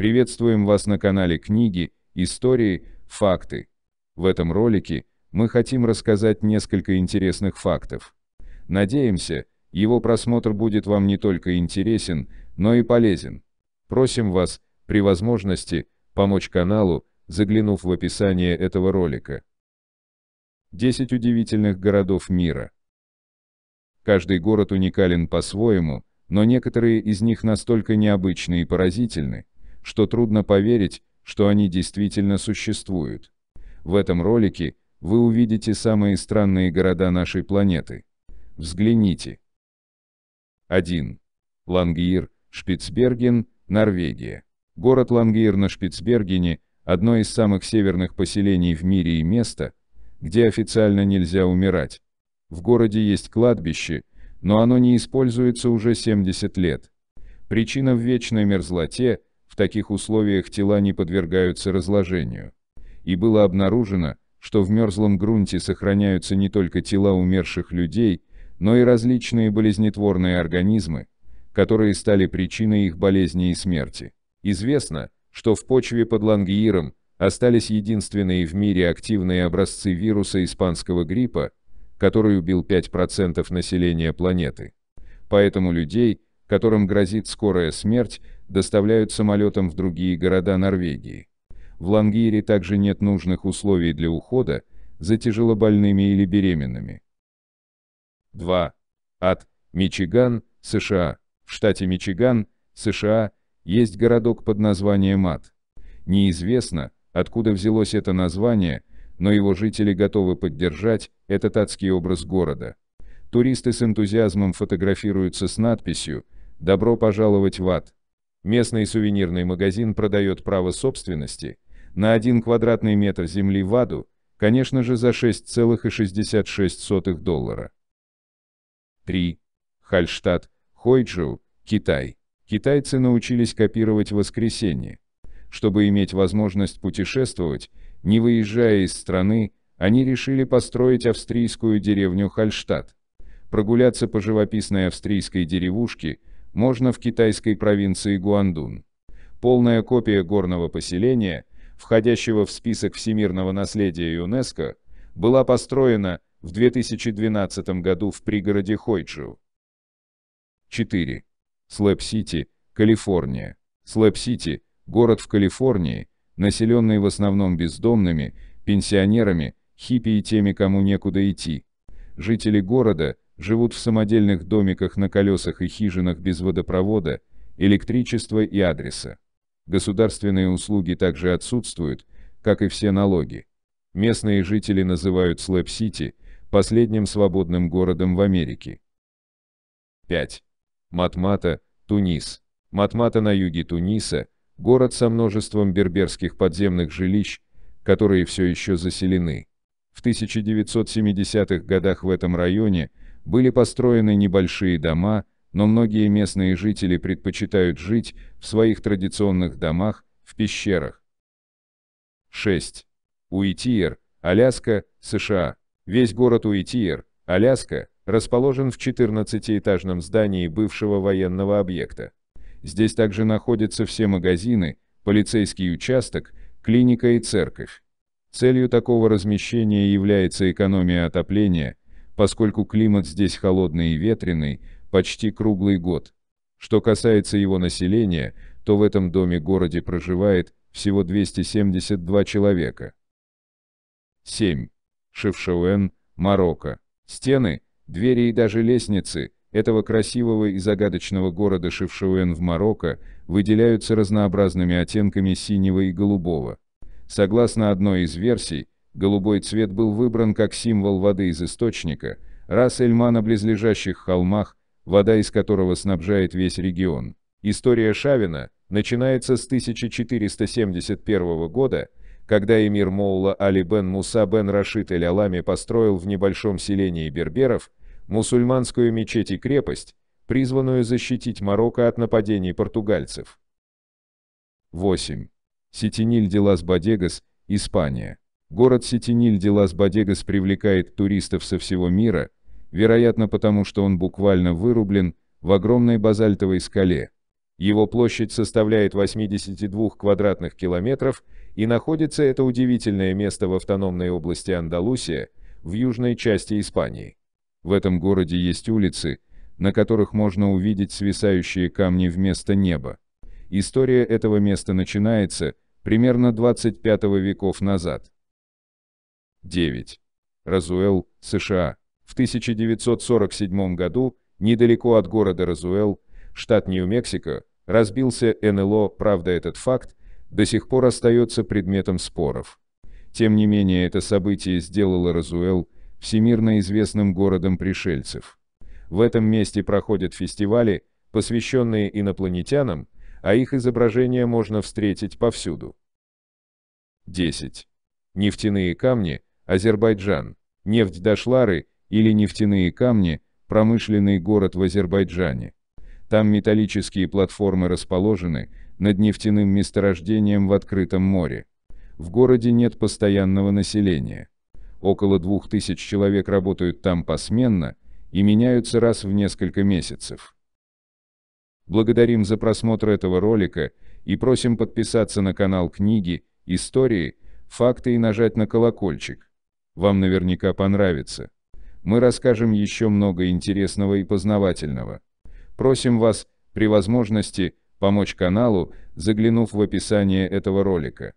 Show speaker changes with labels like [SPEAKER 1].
[SPEAKER 1] Приветствуем вас на канале Книги, Истории, Факты. В этом ролике мы хотим рассказать несколько интересных фактов. Надеемся, его просмотр будет вам не только интересен, но и полезен. Просим вас, при возможности, помочь каналу, заглянув в описание этого ролика. 10 удивительных городов мира. Каждый город уникален по-своему, но некоторые из них настолько необычны и поразительны, что трудно поверить, что они действительно существуют. В этом ролике вы увидите самые странные города нашей планеты. Взгляните. 1. Лангир, Шпицберген, Норвегия. Город Лангир на Шпицбергене – одно из самых северных поселений в мире и место, где официально нельзя умирать. В городе есть кладбище, но оно не используется уже 70 лет. Причина в вечной мерзлоте – в таких условиях тела не подвергаются разложению. И было обнаружено, что в мерзлом грунте сохраняются не только тела умерших людей, но и различные болезнетворные организмы, которые стали причиной их болезни и смерти. Известно, что в почве под Лангииром остались единственные в мире активные образцы вируса испанского гриппа, который убил 5% населения планеты. Поэтому людей, которым грозит скорая смерть, доставляют самолетом в другие города Норвегии. В Лангире также нет нужных условий для ухода за тяжелобольными или беременными. 2. От Мичиган, США. В штате Мичиган, США, есть городок под названием Ад. Неизвестно, откуда взялось это название, но его жители готовы поддержать этот адский образ города. Туристы с энтузиазмом фотографируются с надписью – Добро пожаловать в ад. Местный сувенирный магазин продает право собственности на один квадратный метр земли в аду, конечно же за 6,66 доллара. 3. Хальштадт, Хойджоу, Китай. Китайцы научились копировать воскресенье. Чтобы иметь возможность путешествовать, не выезжая из страны, они решили построить австрийскую деревню Хальштадт. Прогуляться по живописной австрийской деревушке – можно в китайской провинции Гуандун. Полная копия горного поселения, входящего в список всемирного наследия ЮНЕСКО, была построена в 2012 году в пригороде Хойджиу. 4. Слэп-Сити, Калифорния. Слэп-Сити – город в Калифорнии, населенный в основном бездомными, пенсионерами, хиппи и теми, кому некуда идти. Жители города – живут в самодельных домиках на колесах и хижинах без водопровода, электричества и адреса. Государственные услуги также отсутствуют, как и все налоги. Местные жители называют Слэп-Сити последним свободным городом в Америке. 5. Матмата, Тунис. Матмата на юге Туниса – город со множеством берберских подземных жилищ, которые все еще заселены. В 1970-х годах в этом районе – были построены небольшие дома, но многие местные жители предпочитают жить в своих традиционных домах, в пещерах. 6. Уитиер, Аляска, США. Весь город Уитиер, Аляска, расположен в 14-этажном здании бывшего военного объекта. Здесь также находятся все магазины, полицейский участок, клиника и церковь. Целью такого размещения является экономия отопления, поскольку климат здесь холодный и ветреный почти круглый год. Что касается его населения, то в этом доме-городе проживает всего 272 человека. 7. Шевшауэн, Марокко. Стены, двери и даже лестницы этого красивого и загадочного города Шевшауэн в Марокко выделяются разнообразными оттенками синего и голубого. Согласно одной из версий, Голубой цвет был выбран как символ воды из источника, рас Эльма на близлежащих холмах, вода из которого снабжает весь регион. История Шавина начинается с 1471 года, когда эмир Моула Али бен Муса бен Рашид эль Алами построил в небольшом селении берберов мусульманскую мечеть и крепость, призванную защитить Марокко от нападений португальцев. 8. Сетиниль де Лас Бадегас, Испания. Город Сетиниль Ситиниль Делас Бодегас привлекает туристов со всего мира, вероятно потому, что он буквально вырублен в огромной базальтовой скале. Его площадь составляет 82 квадратных километров, и находится это удивительное место в автономной области Андалусия, в южной части Испании. В этом городе есть улицы, на которых можно увидеть свисающие камни вместо неба. История этого места начинается примерно 25 веков назад. 9. Розуэлл, США. В 1947 году недалеко от города Розуэлл, штат Нью-Мексико, разбился НЛО, правда этот факт до сих пор остается предметом споров. Тем не менее это событие сделало Розуэлл всемирно известным городом пришельцев. В этом месте проходят фестивали, посвященные инопланетянам, а их изображения можно встретить повсюду. 10. Нефтяные камни – Азербайджан. Нефть Дашлары, или нефтяные камни, промышленный город в Азербайджане. Там металлические платформы расположены над нефтяным месторождением в открытом море. В городе нет постоянного населения. Около 2000 человек работают там посменно и меняются раз в несколько месяцев. Благодарим за просмотр этого ролика и просим подписаться на канал книги, истории, факты и нажать на колокольчик. Вам наверняка понравится. Мы расскажем еще много интересного и познавательного. Просим вас, при возможности, помочь каналу, заглянув в описание этого ролика.